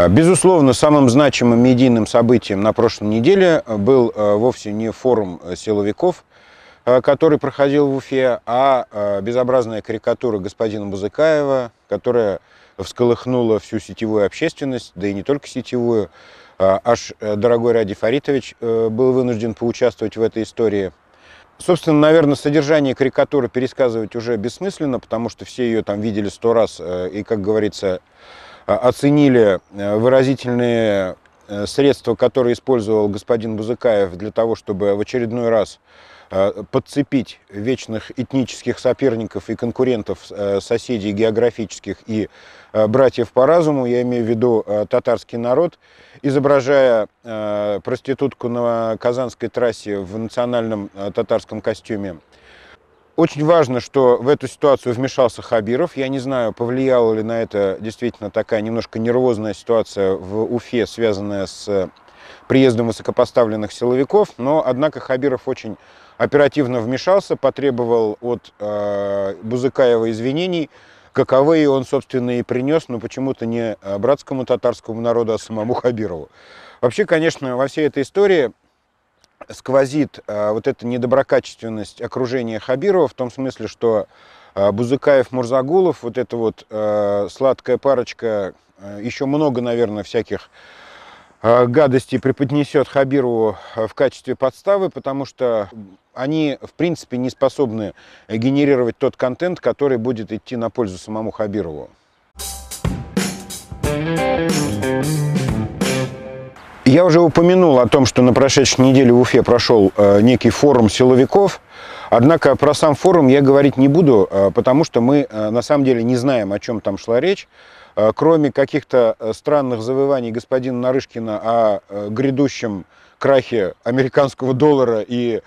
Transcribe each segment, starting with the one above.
А, безусловно, самым значимым медийным событием на прошлой неделе э, был э, вовсе не форум э, силовиков, который проходил в Уфе, а безобразная карикатура господина Бузыкаева, которая всколыхнула всю сетевую общественность, да и не только сетевую. А, аж дорогой Ради Фаритович был вынужден поучаствовать в этой истории. Собственно, наверное, содержание карикатуры пересказывать уже бессмысленно, потому что все ее там видели сто раз, и, как говорится, а, оценили э, выразительные э, средства, которые использовал господин Бузыкаев для того, чтобы в очередной раз э, подцепить вечных этнических соперников и конкурентов соседей географических и братьев по разуму, я имею в виду татарский народ, изображая проститутку на Казанской трассе в национальном татарском костюме очень важно, что в эту ситуацию вмешался Хабиров. Я не знаю, повлияла ли на это действительно такая немножко нервозная ситуация в Уфе, связанная с э, приездом высокопоставленных силовиков, но, однако, Хабиров очень оперативно вмешался, потребовал от э, Бузыкаева извинений, каковые он, собственно, и принес, но почему-то не э, братскому татарскому народу, а самому Хабирову. Вообще, конечно, во всей этой истории сквозит э, вот эта недоброкачественность окружения Хабирова в том смысле, что э, Бузыкаев-Мурзагулов, вот эта вот э, сладкая парочка, еще много, наверное, всяких гадостей преподнесет Хабирову в качестве подставы, потому что они, в принципе, не способны генерировать тот контент, который будет идти на пользу самому Хабирову. Thank you. Я уже упомянул о том, что на прошедшей неделе в Уфе прошел э, некий форум силовиков. Однако про сам форум я говорить не буду, э, потому что мы э, на самом деле не знаем, о чем там шла речь. Кроме каких-то странных завываний господина Нарышкина о грядущем крахе американского доллара и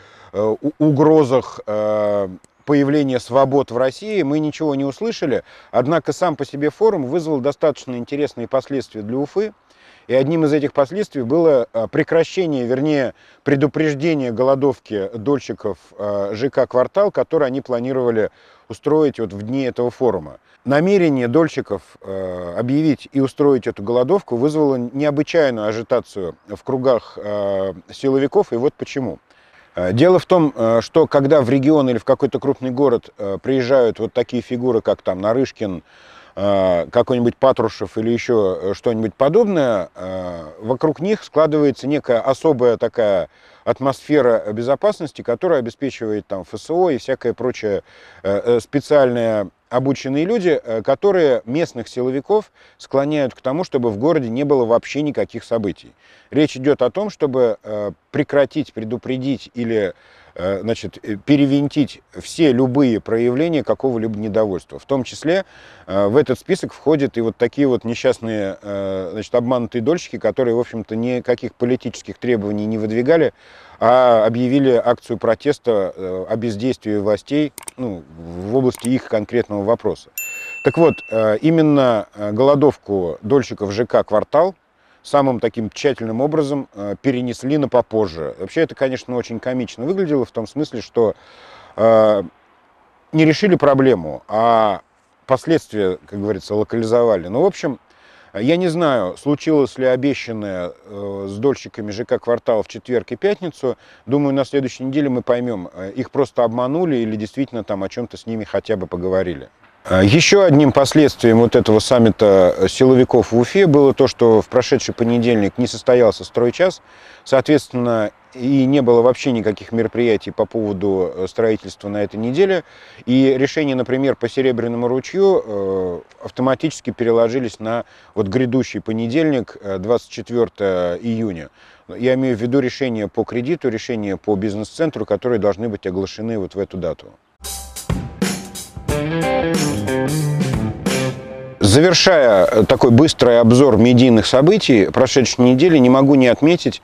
угрозах появления свобод в России, мы ничего не услышали. Однако сам по себе форум вызвал достаточно интересные последствия для Уфы. И одним из этих последствий было э, прекращение, вернее, предупреждение голодовки дольщиков э, ЖК «Квартал», который они планировали устроить вот в дни этого форума. Намерение дольщиков э, объявить и устроить эту голодовку вызвало необычайную ажитацию в кругах силовиков, и вот почему. Дело в том, что когда в регион или в какой-то крупный город приезжают вот такие фигуры, как там Нарышкин, Э, какой-нибудь Патрушев или еще э, что-нибудь подобное, э, вокруг них складывается некая особая такая атмосфера безопасности, которая обеспечивает там ФСО и всякое прочее специальное обученные люди, которые местных силовиков склоняют к тому, чтобы в городе не было вообще никаких событий. Речь идет о том, чтобы прекратить, предупредить или Э, значит, э, перевинтить все любые проявления какого-либо недовольства. В том числе э, в этот список входят и вот такие вот несчастные значит, обманутые дольщики, которые, в общем-то, никаких политических требований не выдвигали, а объявили акцию протеста о бездействии властей ну, в области их конкретного вопроса. Так вот, именно голодовку дольщиков ЖК «Квартал» самым таким тщательным образом э, перенесли на попозже. Вообще это, конечно, очень комично выглядело в том смысле, что э, не решили проблему, а последствия, как говорится, локализовали. Ну, в общем, я не знаю, случилось ли обещанное э, с дольщиками ЖК «Квартал» в четверг и пятницу. Думаю, на следующей неделе мы поймем, их просто обманули или действительно там о чем-то с ними хотя бы поговорили. А, еще одним последствием вот этого саммита э, силовиков в Уфе было то, что в прошедший понедельник не состоялся стройчас, соответственно, и не было вообще никаких мероприятий по поводу э, строительства на этой неделе. И решения, например, по Серебряному ручью э, автоматически переложились на вот грядущий понедельник, 24 июня. Я имею в виду решения по кредиту, решения по бизнес-центру, которые должны быть оглашены вот в эту дату. Завершая такой быстрый обзор медийных событий прошедшей недели, не могу не отметить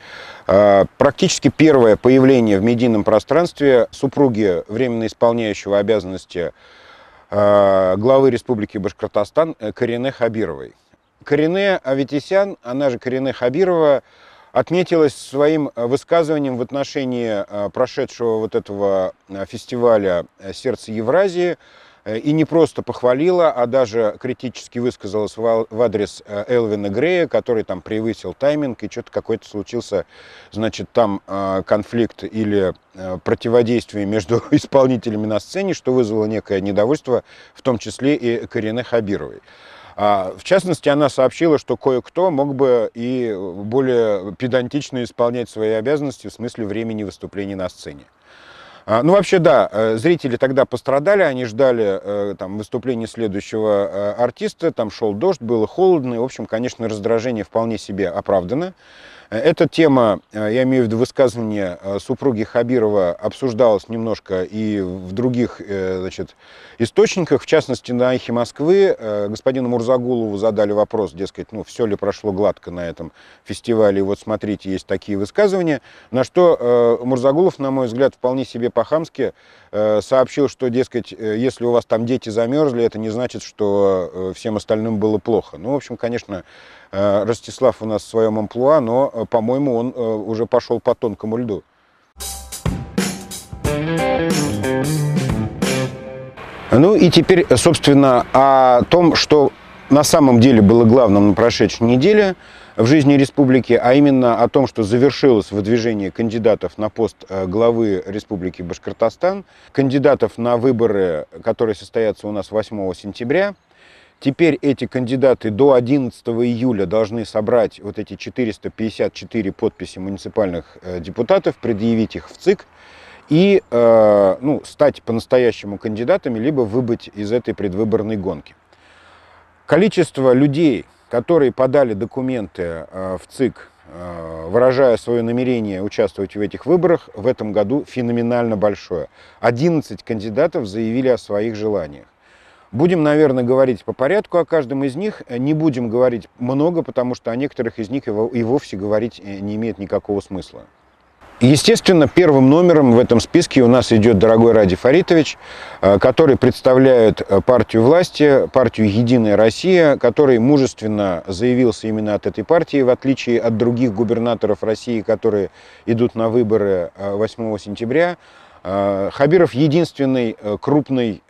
э, практически первое появление в медийном пространстве супруги временно исполняющего обязанности э, главы Республики Башкортостан э, Карине Хабировой. Карине Аветисян, она же Карине Хабирова, отметилась своим высказыванием в отношении прошедшего вот этого фестиваля «Сердце Евразии», Э, и не просто похвалила, а даже критически высказалась в адрес э, Элвина Грея, который там превысил тайминг, и что-то какой-то случился, значит, там э, конфликт или противодействие между исполнителями на сцене, что вызвало некое недовольство, в том числе и Карине Хабировой. А, в частности, она сообщила, что кое-кто мог бы и более педантично исполнять свои обязанности в смысле времени выступлений на сцене. А, ну, вообще, да, э, зрители тогда пострадали, они ждали э, там, выступления следующего э, артиста, там шел дождь, было холодно, и, в общем, конечно, раздражение вполне себе оправдано. Эта тема, э, я имею в виду высказывание э, супруги Хабирова, обсуждалась немножко и в других э, значит, источниках, в частности, на «Эхе Москвы» господину Мурзагулову задали вопрос, дескать, ну, все ли прошло гладко на этом фестивале, и вот смотрите, есть такие высказывания, на что Мурзагулов, на мой взгляд, вполне себе по-хамски сообщил, что, дескать, если у вас там дети замерзли, это не значит, что всем остальным было плохо. Ну, в общем, конечно, Ростислав у нас в своем амплуа, но Э, по-моему, он э, уже пошел по тонкому льду. Ну и теперь, собственно, о том, что на самом деле было главным на прошедшей неделе в жизни республики, а именно о том, что завершилось выдвижение кандидатов на пост э, главы республики Башкортостан, кандидатов на выборы, которые состоятся у нас 8 сентября – Теперь эти кандидаты до 11 июля должны собрать вот эти 454 подписи муниципальных э, депутатов, предъявить их в ЦИК и э, ну, стать по-настоящему кандидатами, либо выбыть из этой предвыборной гонки. Количество людей, которые подали документы э, в ЦИК, выражая свое намерение участвовать в этих выборах, в этом году феноменально большое. 11 кандидатов заявили о своих желаниях. Будем, наверное, говорить по порядку о каждом из них. Э, не будем говорить много, потому что о некоторых из них и вовсе говорить э, не имеет никакого смысла. Естественно, первым номером в этом списке у нас идет дорогой Ради Фаритович, э, который представляет партию власти, партию «Единая Россия», который мужественно заявился именно от этой партии, в отличие от других губернаторов России, которые идут на выборы 8 сентября. Хабиров единственный крупный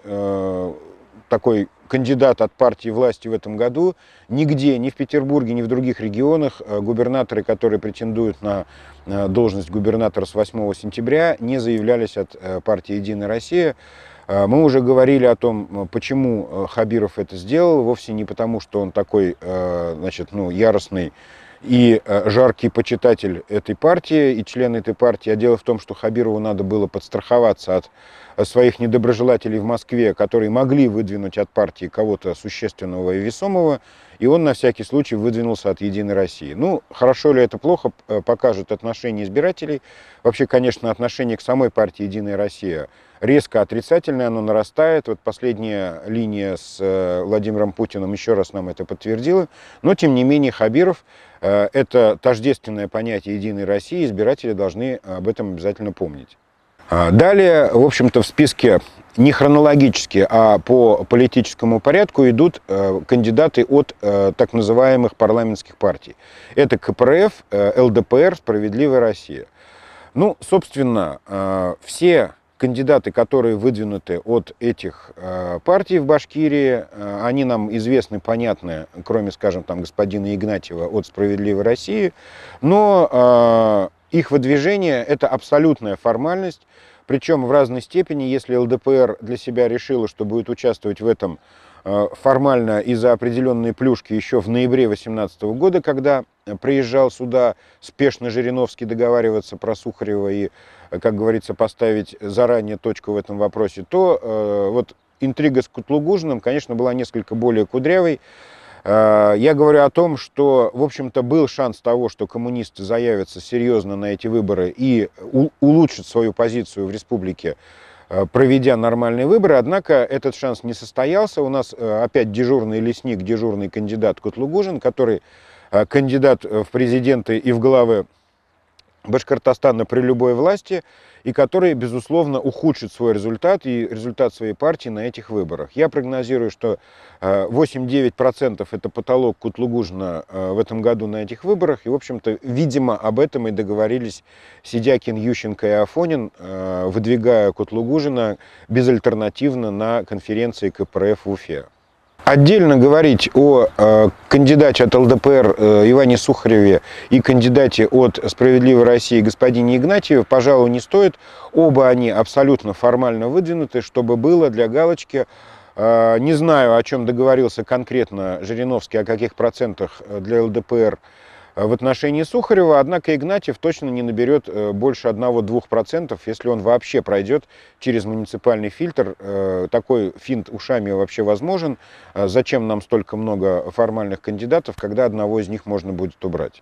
такой кандидат от партии власти в этом году. Нигде, ни в Петербурге, ни в других регионах э, губернаторы, которые претендуют на э, должность губернатора с 8 сентября, не заявлялись от э, партии «Единая Россия». Мы уже говорили о том, почему Хабиров это сделал, вовсе не потому, что он такой значит, ну, яростный и э, жаркий почитатель этой партии и член этой партии. А дело в том, что Хабирову надо было подстраховаться от э, своих недоброжелателей в Москве, которые могли выдвинуть от партии кого-то существенного и весомого, и он на всякий случай выдвинулся от «Единой России». Ну, хорошо ли это плохо, э, покажут отношения избирателей. Вообще, конечно, отношение к самой партии «Единая Россия» резко отрицательное, оно нарастает. Вот последняя линия с э, Владимиром Путиным еще раз нам это подтвердила. Но, тем не менее, Хабиров, э, это тождественное понятие «Единой России», избиратели должны об этом обязательно помнить. А, далее, в общем-то, в списке не хронологически, а по политическому порядку идут э, кандидаты от так называемых парламентских партий. Это КПРФ, ЛДПР, «Справедливая Россия». Ну, собственно, все кандидаты, которые выдвинуты от этих э, партий в Башкирии, э, они нам известны, понятны, кроме, скажем, там, господина Игнатьева от «Справедливой России», но э, их выдвижение – это абсолютная формальность, причем в разной степени, если ЛДПР для себя решила, что будет участвовать в этом формально из-за определенной плюшки еще в ноябре 2018 года, когда приезжал сюда спешно Жириновский договариваться про Сухарева и как говорится, поставить заранее точку в этом вопросе, то э, вот интрига с Кутлугужиным, конечно, была несколько более кудрявой. Э, я говорю о том, что, в общем-то, был шанс того, что коммунисты заявятся серьезно на эти выборы и улучшат свою позицию в республике, э, проведя нормальные выборы. Однако этот шанс не состоялся. У нас э, опять дежурный лесник, дежурный кандидат Кутлугужин, который кандидат в президенты и в главы Башкортостана при любой власти и который, безусловно, ухудшит свой результат и результат своей партии на этих выборах. Я прогнозирую, что 8-9% э, это потолок Кутлугужина э, в этом году на этих выборах. И, в общем-то, видимо, об этом и договорились Сидякин, Ющенко и Афонин, э, выдвигая Кутлугужина безальтернативно на конференции КПРФ в Уфе. Отдельно говорить о э, кандидате от ЛДПР э, Иване Сухареве и кандидате от «Справедливой России» господине Игнатьеве, пожалуй, не стоит. Оба они абсолютно формально выдвинуты, чтобы было для галочки э, не знаю, о чем договорился конкретно Жириновский, о каких процентах э, для ЛДПР а в отношении Сухарева, однако Игнатьев точно не наберет э, больше 1-2%, если он вообще пройдет через муниципальный фильтр. Э, такой финт ушами вообще возможен. А зачем нам столько много формальных кандидатов, когда одного из них можно будет убрать?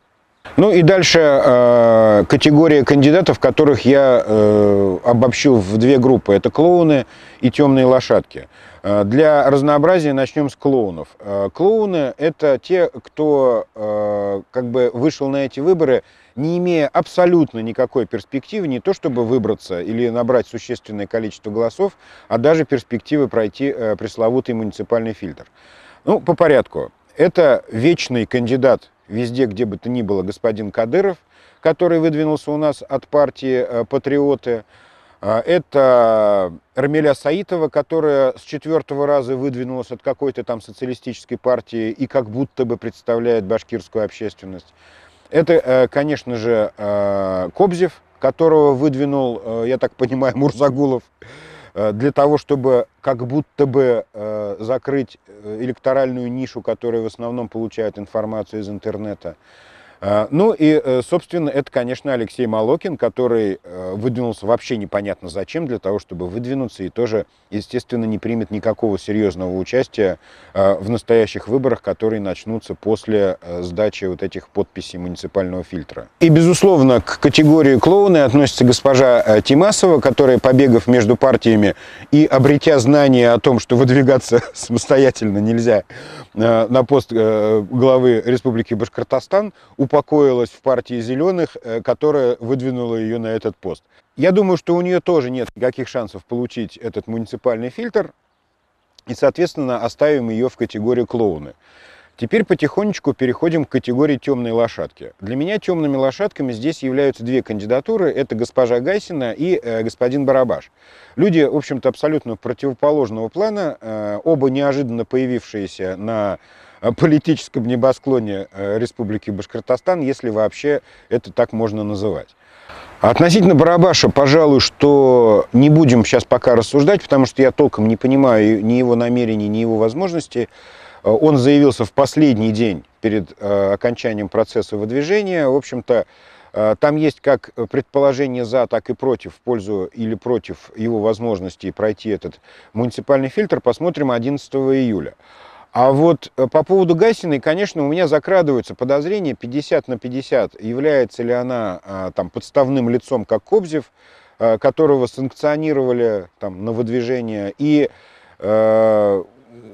Ну и дальше э, категория кандидатов, которых я э, обобщил в две группы. Это клоуны и темные лошадки. Э, для разнообразия начнем с клоунов. Э, клоуны – это те, кто э, как бы вышел на эти выборы, не имея абсолютно никакой перспективы, не то чтобы выбраться или набрать существенное количество голосов, а даже перспективы пройти пресловутый муниципальный фильтр. Ну, по порядку. Это вечный кандидат везде, где бы то ни было, господин Кадыров, который выдвинулся у нас от партии «Патриоты», а, это Эрмеля Саитова, которая с четвертого раза выдвинулась от какой-то там социалистической партии и как будто бы представляет башкирскую общественность. Это, э, конечно же, э, Кобзев, которого выдвинул, э, я так понимаю, Мурзагулов, для того, чтобы как будто бы закрыть электоральную нишу, которая в основном получает информацию из интернета. А, ну и, э, собственно, это, конечно, Алексей Малокин, который э, выдвинулся вообще непонятно зачем, для того, чтобы выдвинуться и тоже, естественно, не примет никакого серьезного участия э, в настоящих выборах, которые начнутся после сдачи вот этих подписей муниципального фильтра. И, безусловно, к категории клоуны относится госпожа Тимасова, которая, побегав между партиями и обретя знание о том, что выдвигаться самостоятельно нельзя на пост главы Республики Башкортостан, упала упокоилась в партии «Зеленых», э, которая выдвинула ее на этот пост. Я думаю, что у нее тоже нет никаких шансов получить этот муниципальный фильтр, и, соответственно, оставим ее в категории «клоуны». Теперь потихонечку переходим к категории темной лошадки. Для меня темными лошадками здесь являются две кандидатуры. Это госпожа Гайсина и э, господин Барабаш. Люди, в общем-то, абсолютно противоположного плана, э, оба неожиданно появившиеся на политическом небосклоне э, Республики Башкортостан, если вообще это так можно называть. Относительно Барабаша, пожалуй, что не будем сейчас пока рассуждать, потому что я толком не понимаю ни его намерений, ни его возможностей. Э, он заявился в последний день перед э, окончанием процесса выдвижения. В общем-то, там есть как предположение за, так и против, в пользу или против его возможности пройти этот муниципальный фильтр. Посмотрим 11 июля. А вот э, по поводу Гасиной, конечно, у меня закрадываются подозрения 50 на 50, является ли она а, там подставным лицом, как Кобзев, э, которого санкционировали там, на выдвижение, и э,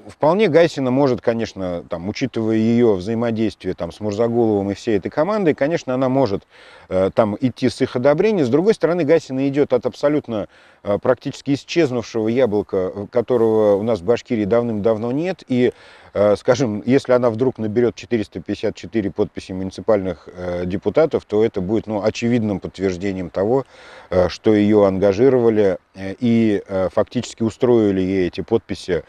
вполне Гайсина может, конечно, там, учитывая ее взаимодействие там, с Мурзаголовым и всей этой командой, конечно, она может э, там идти с их одобрения. С другой стороны, Гайсина идет от абсолютно э, практически исчезнувшего яблока, э, которого у нас в Башкирии давным-давно нет, и скажем, если она вдруг наберет 454 подписи муниципальных депутатов, то это будет ну, очевидным подтверждением того, что ее ангажировали и фактически устроили ей эти подписи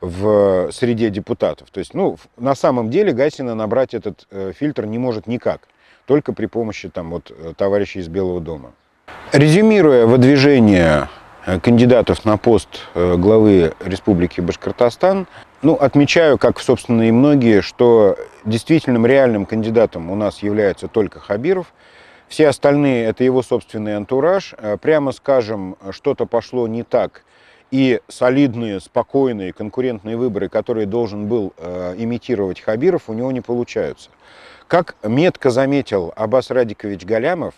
в э, среде депутатов. То есть, ну, на самом деле Гатина набрать этот э, фильтр не может никак, только при помощи там вот э, товарищей из Белого дома. Резюмируя выдвижение кандидатов на пост главы Республики Башкортостан, ну, отмечаю, как, собственно, и многие, что действительным реальным кандидатом у нас является только Хабиров. Все остальные – это его собственный антураж. Прямо скажем, что-то пошло не так – и солидные, спокойные, конкурентные выборы, которые должен был э, имитировать Хабиров, у него не получаются. Как метко заметил Абас Радикович Галямов,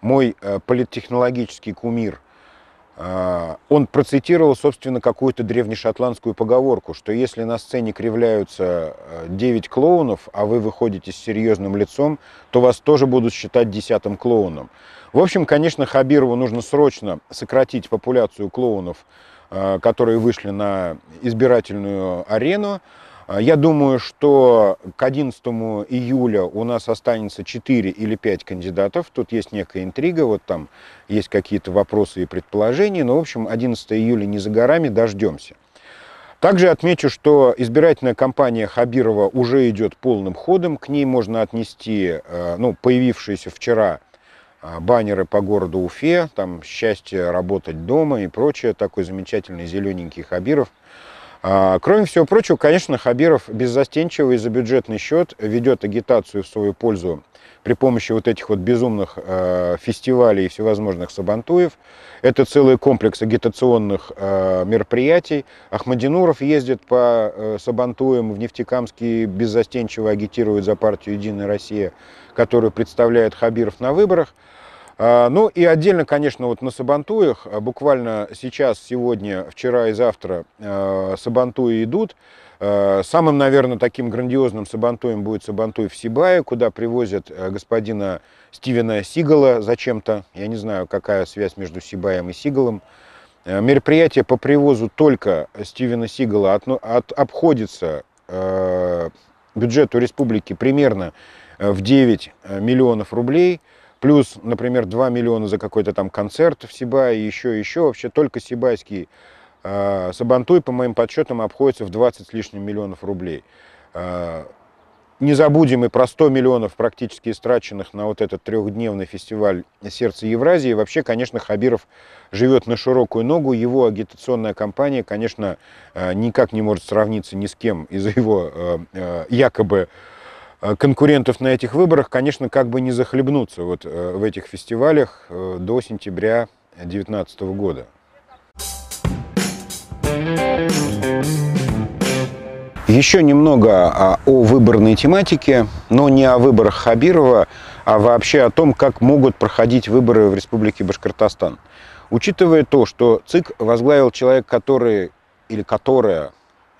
мой э, политтехнологический кумир, э, он процитировал, собственно, какую-то древнешотландскую поговорку, что если на сцене кривляются 9 э, клоунов, а вы выходите с серьезным лицом, то вас тоже будут считать десятым клоуном. В общем, конечно, Хабирову нужно срочно сократить популяцию клоунов Э, которые вышли на избирательную арену. Э, я думаю, что к 11 июля у нас останется 4 или 5 кандидатов. Тут есть некая интрига, вот там есть какие-то вопросы и предположения. Но, в общем, 11 июля не за горами, дождемся. Также отмечу, что избирательная кампания Хабирова уже идет полным ходом. К ней можно отнести э, ну, появившиеся вчера а, баннеры по городу Уфе, там «Счастье работать дома» и прочее, такой замечательный зелененький Хабиров. А, кроме всего прочего, конечно, Хабиров беззастенчиво и за бюджетный счет ведет агитацию в свою пользу при помощи вот этих вот безумных а, фестивалей и всевозможных сабантуев. Это целый комплекс агитационных мероприятий. Ахмадинуров ездит по э, сабантуям в Нефтекамске, беззастенчиво агитирует за партию «Единая Россия», которую представляет Хабиров на выборах. А, ну и отдельно, конечно, вот на Сабантуях, а, буквально сейчас, сегодня, вчера и завтра а, Сабантуи идут. Самым, наверное, таким грандиозным Сабантуем будет Сабантуй в Сибае, куда привозят господина Стивена Сигала зачем-то. Я не знаю, какая связь между Сибаем и Сигалом. Мероприятие по привозу только Стивена Сигала от, от, обходится э, бюджету республики примерно в 9 миллионов рублей – Плюс, например, 2 миллиона за какой-то там концерт в Сибае, еще, еще. Вообще только сибайский э, Сабантуй, по моим подсчетам, обходится в 20 с лишним миллионов рублей. Э, не забудем и про 100 миллионов практически истраченных на вот этот трехдневный фестиваль «Сердце Евразии». Вообще, конечно, Хабиров живет на широкую ногу. Его агитационная кампания, конечно, а, никак не может сравниться ни с кем из его якобы Э, конкурентов на этих выборах, конечно, как бы не захлебнуться вот э, в этих фестивалях э, до сентября 2019 года. Еще немного а, о выборной тематике, но не о выборах Хабирова, а вообще о том, как могут проходить выборы в Республике Башкортостан. Учитывая то, что ЦИК возглавил человек, который или которая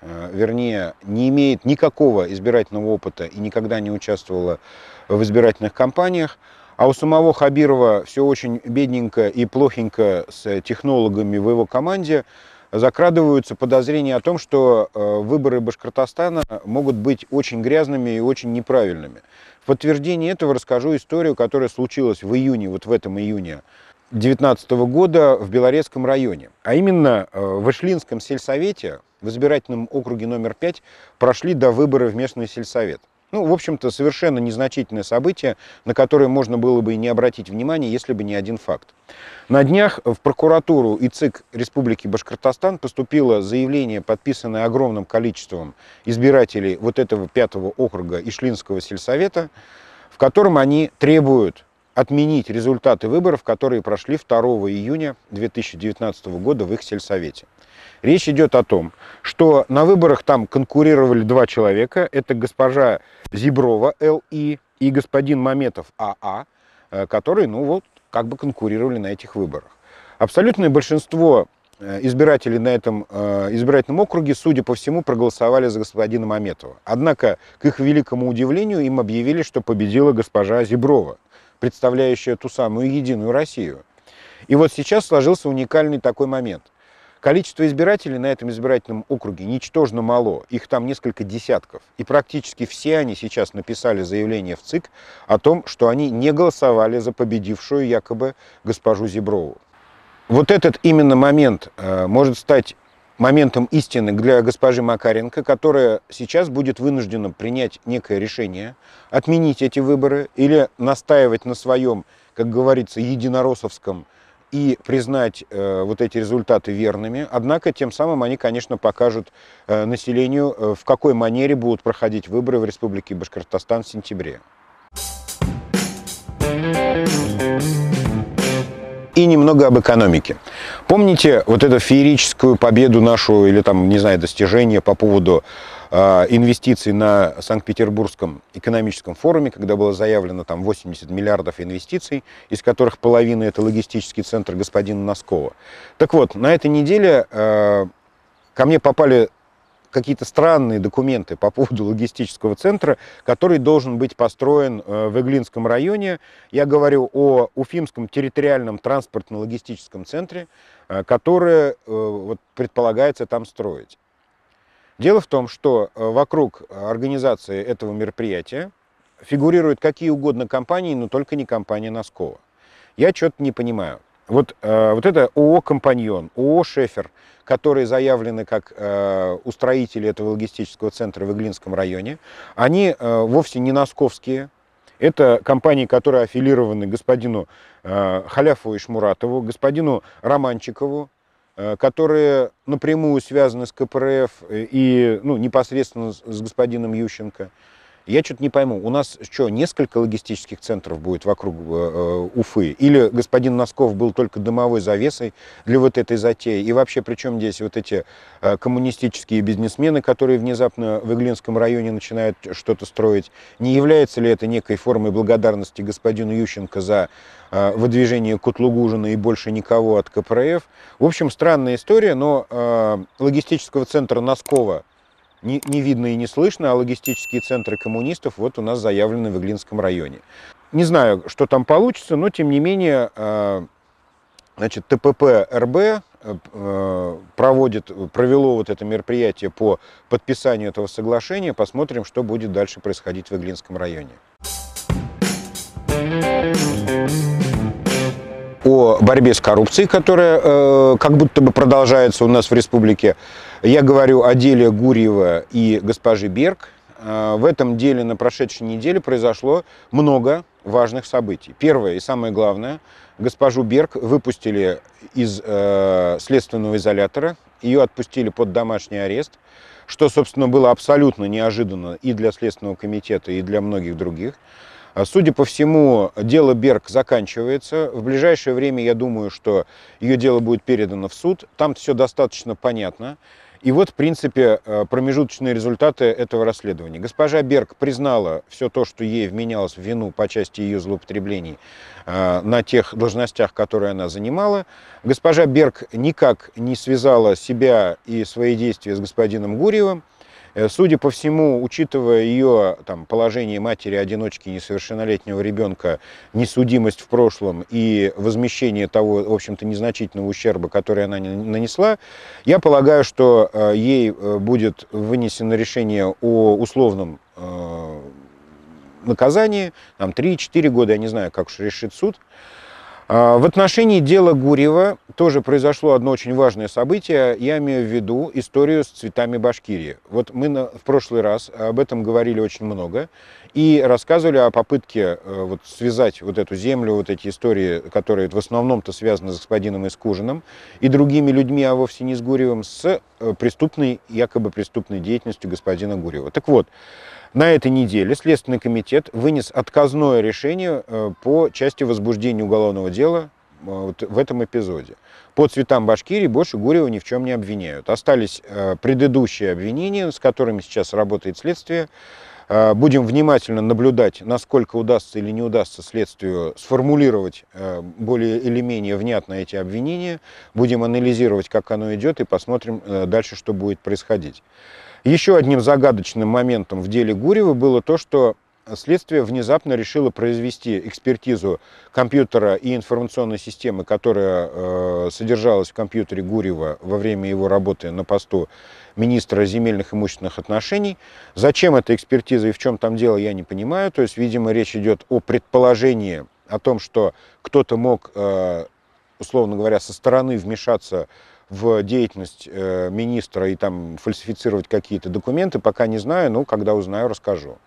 Э, вернее, не имеет никакого избирательного опыта и никогда не участвовала в избирательных кампаниях. А у самого Хабирова все очень бедненько и плохенько с технологами в его команде. Закрадываются подозрения о том, что э, выборы Башкортостана могут быть очень грязными и очень неправильными. В подтверждение этого расскажу историю, которая случилась в июне, вот в этом июне 2019 года в Белорецком районе. А именно э, в Ишлинском сельсовете в избирательном округе номер 5 прошли до выборы в местный сельсовет. Ну, в общем-то, совершенно незначительное событие, на которое можно было бы и не обратить внимания, если бы не один факт. На днях в прокуратуру и ЦИК Республики Башкортостан поступило заявление, подписанное огромным количеством избирателей вот этого пятого округа Ишлинского сельсовета, в котором они требуют отменить результаты выборов, которые прошли 2 июня 2019 года в их сельсовете. Речь идет о том, что на выборах там конкурировали два человека. Это госпожа Зиброва Л.И. и господин Маметов А.А., а, э, которые, ну вот, как бы конкурировали на этих выборах. Абсолютное большинство э, избирателей на этом э, избирательном округе, судя по всему, проголосовали за господина Маметова. Однако, к их великому удивлению, им объявили, что победила госпожа Зиброва – представляющая ту самую единую Россию. И вот сейчас сложился уникальный такой момент. Количество избирателей на этом избирательном округе ничтожно мало, их там несколько десятков. И практически все они сейчас написали заявление в ЦИК о том, что они не голосовали за победившую якобы госпожу Зеброву. Вот этот именно момент э, может стать моментом истины для госпожи Макаренко, которая сейчас будет вынуждена принять некое решение, отменить эти выборы или настаивать на своем, как говорится, единоросовском и признать э, вот эти результаты верными. Однако тем самым они, конечно, покажут э, населению, э, в какой манере будут проходить выборы в Республике Башкортостан в сентябре. Thank you и немного об экономике. Помните вот эту феерическую победу нашу или там, не знаю, достижение по поводу э, инвестиций на Санкт-Петербургском экономическом форуме, когда было заявлено там 80 миллиардов инвестиций, из которых половина это логистический центр господина Носкова. Так вот, на этой неделе э, ко мне попали какие-то странные документы по поводу логистического центра, который должен быть построен э, в Иглинском районе. Я говорю о Уфимском территориальном транспортно-логистическом центре, э, которое э, вот, предполагается там строить. Дело в том, что вокруг организации этого мероприятия фигурируют какие угодно компании, но только не компания Носкова. Я что-то не понимаю. Вот, э, вот это ООО «Компаньон», ООО «Шефер», которые заявлены как э, устроители этого логистического центра в Иглинском районе, они э, вовсе не московские. Это компании, которые аффилированы господину э, Халяфову и господину Романчикову, э, которые напрямую связаны с КПРФ э, и ну, непосредственно с, с господином Ющенко. Я что-то не пойму, у нас что, несколько логистических центров будет вокруг э, э, Уфы? Или господин Носков был только дымовой завесой для вот этой затеи? И вообще, при чем здесь вот эти э, коммунистические бизнесмены, которые внезапно в Иглинском районе начинают что-то строить? Не является ли это некой формой благодарности господину Ющенко за э, выдвижение Кутлугужина и больше никого от КПРФ? В общем, странная история, но э, логистического центра Носкова не, не видно и не слышно, а логистические центры коммунистов вот у нас заявлены в Иглинском районе. Не знаю, что там получится, но тем не менее, э, значит, ТПП РБ э, проводит, провело вот это мероприятие по подписанию этого соглашения. Посмотрим, что будет дальше происходить в Иглинском районе. Thank you о борьбе с коррупцией, которая э, как будто бы продолжается у нас в республике. Я говорю о деле Гурьева и госпожи Берг. Э, в этом деле на прошедшей неделе произошло много важных событий. Первое и самое главное, госпожу Берг выпустили из э, следственного изолятора, ее отпустили под домашний арест, что, собственно, было абсолютно неожиданно и для Следственного комитета, и для многих других. А судя по всему, дело Берг заканчивается. В ближайшее время, я думаю, что ее дело будет передано в суд. Там все достаточно понятно. И вот, в принципе, э, промежуточные результаты этого расследования. Госпожа Берг признала все то, что ей вменялось в вину по части ее злоупотреблений э, на тех должностях, которые она занимала. Госпожа Берг никак не связала себя и свои действия с господином Гурьевым. Э, судя по всему, учитывая ее там, положение матери-одиночки несовершеннолетнего ребенка, несудимость в прошлом и возмещение того, в общем-то, незначительного ущерба, который она нанесла, я полагаю, что э, ей э, будет вынесено решение о условном наказании, там 3-4 года, я не знаю, как решит суд. А, в отношении дела Гурьева тоже произошло одно очень важное событие. Я имею в виду историю с цветами Башкирии. Вот мы в прошлый раз об этом говорили очень много и рассказывали о попытке э, вот, связать вот эту землю, вот эти истории, которые в основном-то связаны с господином Искужиным и другими людьми, а вовсе не с Гурьевым, с э, преступной, якобы преступной деятельностью господина Гурьева. Так вот, на этой неделе Следственный комитет вынес отказное решение э, по части возбуждения уголовного дела э, вот в этом эпизоде. По цветам Башкирии больше Гурьева ни в чем не обвиняют. Остались э, предыдущие обвинения, с которыми сейчас работает следствие. Будем внимательно наблюдать, насколько удастся или не удастся следствию сформулировать более или менее внятно эти обвинения. Будем анализировать, как оно идет, и посмотрим дальше, что будет происходить. Еще одним загадочным моментом в деле Гурьева было то, что следствие внезапно решило произвести экспертизу компьютера и информационной системы, которая э, содержалась в компьютере Гурьева во время его работы на посту министра земельных имущественных отношений. Зачем эта экспертиза и в чем там дело, я не понимаю. То есть, видимо, речь идет о предположении о том, что кто-то мог, э, условно говоря, со стороны вмешаться в деятельность э, министра и там фальсифицировать какие-то документы, пока не знаю, но когда узнаю, расскажу.